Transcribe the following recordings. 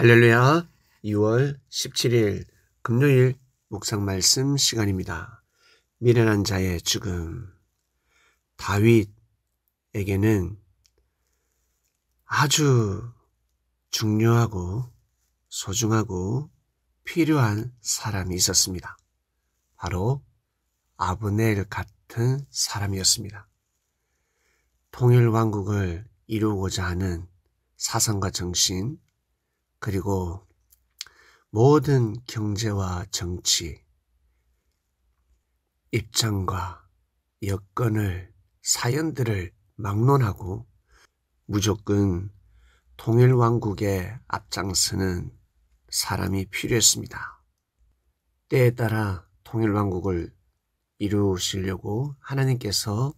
할렐루야 6월 17일 금요일 묵상 말씀 시간입니다. 미련한 자의 죽음 다윗에게는 아주 중요하고 소중하고 필요한 사람이 있었습니다. 바로 아브넬 같은 사람이었습니다. 통일왕국을 이루고자 하는 사상과 정신, 그리고 모든 경제와 정치, 입장과 여건을, 사연들을 막론하고 무조건 통일왕국에 앞장서는 사람이 필요했습니다. 때에 따라 통일왕국을 이루시려고 하나님께서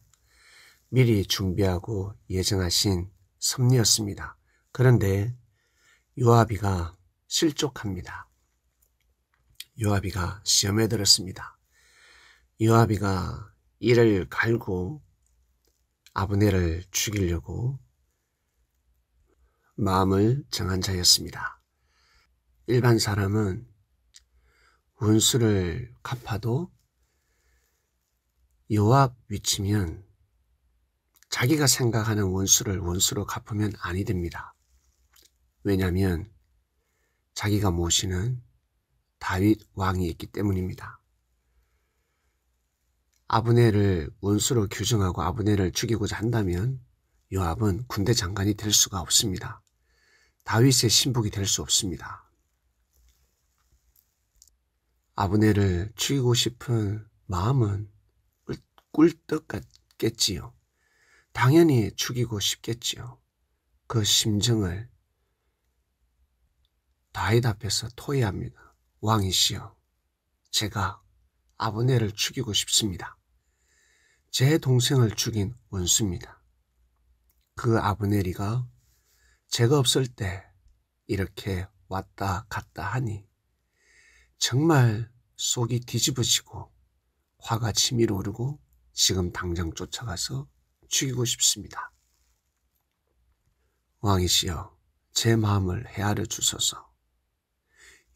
미리 준비하고 예정하신 섭리였습니다. 그런데 요아비가 실족합니다. 요아비가 시험에 들었습니다. 요아비가 이를 갈고 아브네를 죽이려고 마음을 정한 자였습니다. 일반 사람은 원수를 갚아도 요압 위치면 자기가 생각하는 원수를 원수로 갚으면 아니 됩니다. 왜냐하면 자기가 모시는 다윗 왕이 있기 때문입니다. 아브네를 원수로 규정하고 아브네를 죽이고자 한다면 요압은 군대 장관이 될 수가 없습니다. 다윗의 신복이 될 수 없습니다. 아브네를 죽이고 싶은 마음은 꿀떡 같겠지요. 당연히 죽이고 싶겠지요. 그 심정을 다윗 앞에서 토해합니다. 왕이시여, 제가 아브네를 죽이고 싶습니다. 제 동생을 죽인 원수입니다. 그 아브네리가 제가 없을 때 이렇게 왔다 갔다 하니 정말 속이 뒤집어지고 화가 치밀어 오르고 지금 당장 쫓아가서 죽이고 싶습니다. 왕이시여, 제 마음을 헤아려 주소서.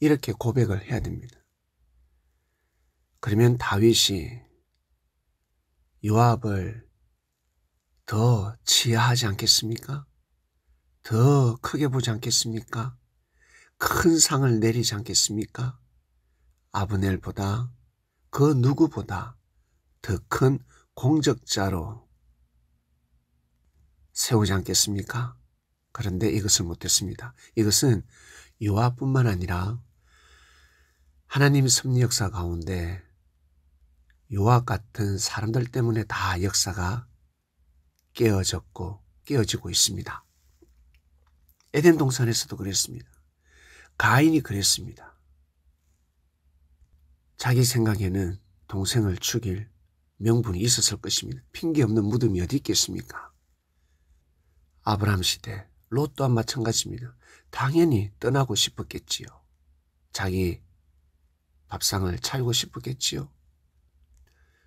이렇게 고백을 해야 됩니다. 그러면 다윗이 요압을 더 지하하지 않겠습니까? 더 크게 보지 않겠습니까? 큰 상을 내리지 않겠습니까? 아브넬보다 그 누구보다 더 큰 공적자로 세우지 않겠습니까? 그런데 이것을 못했습니다. 이것은 요압뿐만 아니라 하나님 섭리 역사 가운데 요와 같은 사람들 때문에 다 역사가 깨어졌고 깨어지고 있습니다. 에덴 동산에서도 그랬습니다. 가인이 그랬습니다. 자기 생각에는 동생을 죽일 명분이 있었을 것입니다. 핑계 없는 무덤이 어디 있겠습니까? 아브라함 시대 롯 또한 마찬가지입니다. 당연히 떠나고 싶었겠지요. 자기 밥상을 차리고 싶었겠지요.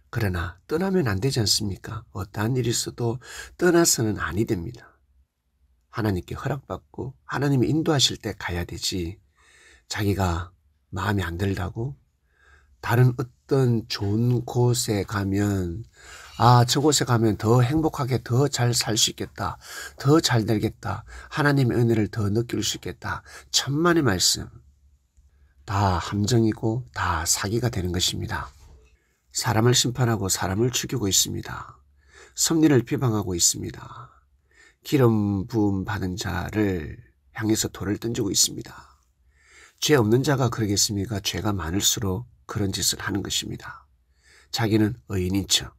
그러나 떠나면 안 되지 않습니까? 어떠한 일이 있어도 떠나서는 아니 됩니다. 하나님께 허락받고 하나님이 인도하실 때 가야 되지 자기가 마음에 안 들다고 다른 어떤 좋은 곳에 가면 아 저곳에 가면 더 행복하게 더 잘 살 수 있겠다 더 잘 되겠다 하나님의 은혜를 더 느낄 수 있겠다 천만의 말씀 다 함정이고 다 사기가 되는 것입니다. 사람을 심판하고 사람을 죽이고 있습니다. 섭리를 비방하고 있습니다. 기름 부음 받은 자를 향해서 돌을 던지고 있습니다. 죄 없는 자가 그러겠습니까? 죄가 많을수록 그런 짓을 하는 것입니다. 자기는 의인인 척,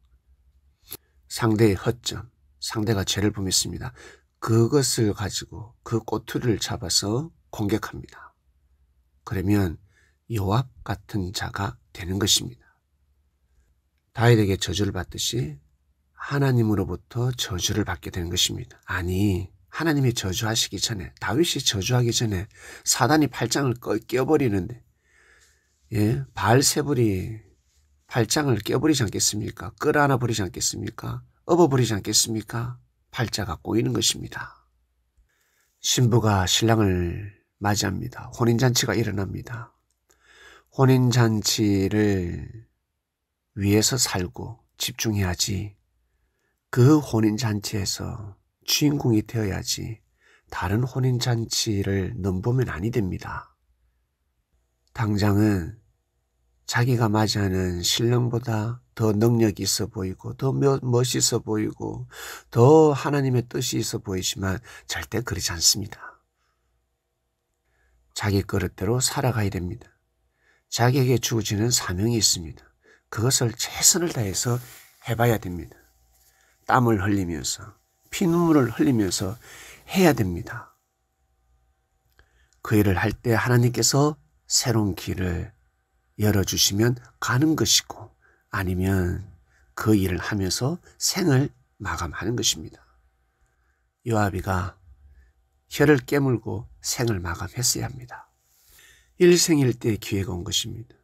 상대의 허점, 상대가 죄를 범했습니다. 그것을 가지고 그 꼬투리를 잡아서 공격합니다. 그러면 요압 같은 자가 되는 것입니다. 다윗에게 저주를 받듯이 하나님으로부터 저주를 받게 되는 것입니다. 아니 하나님이 저주하시기 전에 다윗이 저주하기 전에 사단이 팔짱을 껴버리는데 예바세불이 팔짱을 껴버리지 않겠습니까? 끌어안아 버리지 않겠습니까? 업어버리지 않겠습니까? 팔자가 꼬이는 것입니다. 신부가 신랑을 맞이합니다. 혼인잔치가 일어납니다. 혼인잔치를 위해서 살고 집중해야지. 그 혼인잔치에서 주인공이 되어야지 다른 혼인잔치를 넘보면 아니 됩니다. 당장은 자기가 맞이하는 신랑보다 더 능력이 있어 보이고 더 멋있어 보이고 더 하나님의 뜻이 있어 보이지만 절대 그렇지 않습니다. 자기 그릇대로 살아가야 됩니다. 자기에게 주어지는 사명이 있습니다. 그것을 최선을 다해서 해봐야 됩니다. 땀을 흘리면서 피눈물을 흘리면서 해야 됩니다. 그 일을 할 때 하나님께서 새로운 길을 열어주시면 가는 것이고 아니면 그 일을 하면서 생을 마감하는 것입니다. 요아비가 혀를 깨물고 생을 마감했어야 합니다. 일생일 때 기회가 온 것입니다.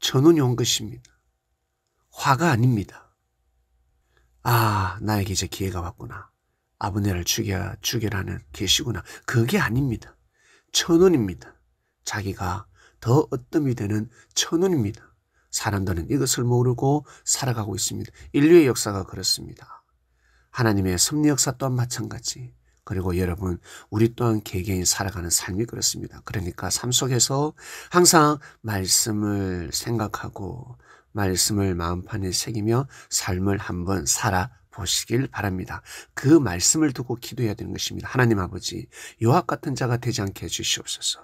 전운이 온 것입니다. 화가 아닙니다. 아, 나에게 이제 기회가 왔구나. 아브네를 죽여, 죽여라는 계시구나. 그게 아닙니다. 천운입니다. 자기가 더 어뜸이 되는 천운입니다. 사람들은 이것을 모르고 살아가고 있습니다. 인류의 역사가 그렇습니다. 하나님의 섭리 역사 또한 마찬가지. 그리고 여러분 우리 또한 개개인 이 살아가는 삶이 그렇습니다. 그러니까 삶 속에서 항상 말씀을 생각하고 말씀을 마음판에 새기며 삶을 한번 살아 보시길 바랍니다. 그 말씀을 두고 기도해야 되는 것입니다. 하나님 아버지, 요압 같은 자가 되지 않게 해주시옵소서.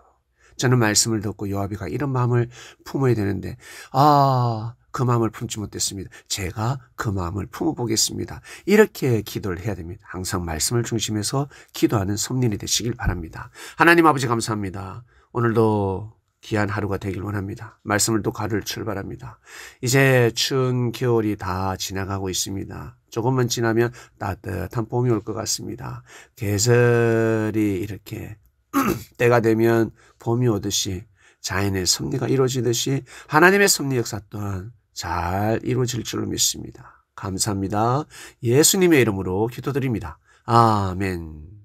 저는 말씀을 듣고 요압이가 이런 마음을 품어야 되는데, 아, 그 마음을 품지 못했습니다. 제가 그 마음을 품어보겠습니다. 이렇게 기도를 해야 됩니다. 항상 말씀을 중심해서 기도하는 섭린이 되시길 바랍니다. 하나님 아버지 감사합니다. 오늘도 귀한 하루가 되길 원합니다. 말씀을 또 가를 출발합니다. 이제 추운 겨울이 다 지나가고 있습니다. 조금만 지나면 따뜻한 봄이 올 것 같습니다. 계절이 이렇게 때가 되면 봄이 오듯이 자연의 섭리가 이루어지듯이 하나님의 섭리 역사 또한 잘 이루어질 줄로 믿습니다. 감사합니다. 예수님의 이름으로 기도드립니다. 아멘.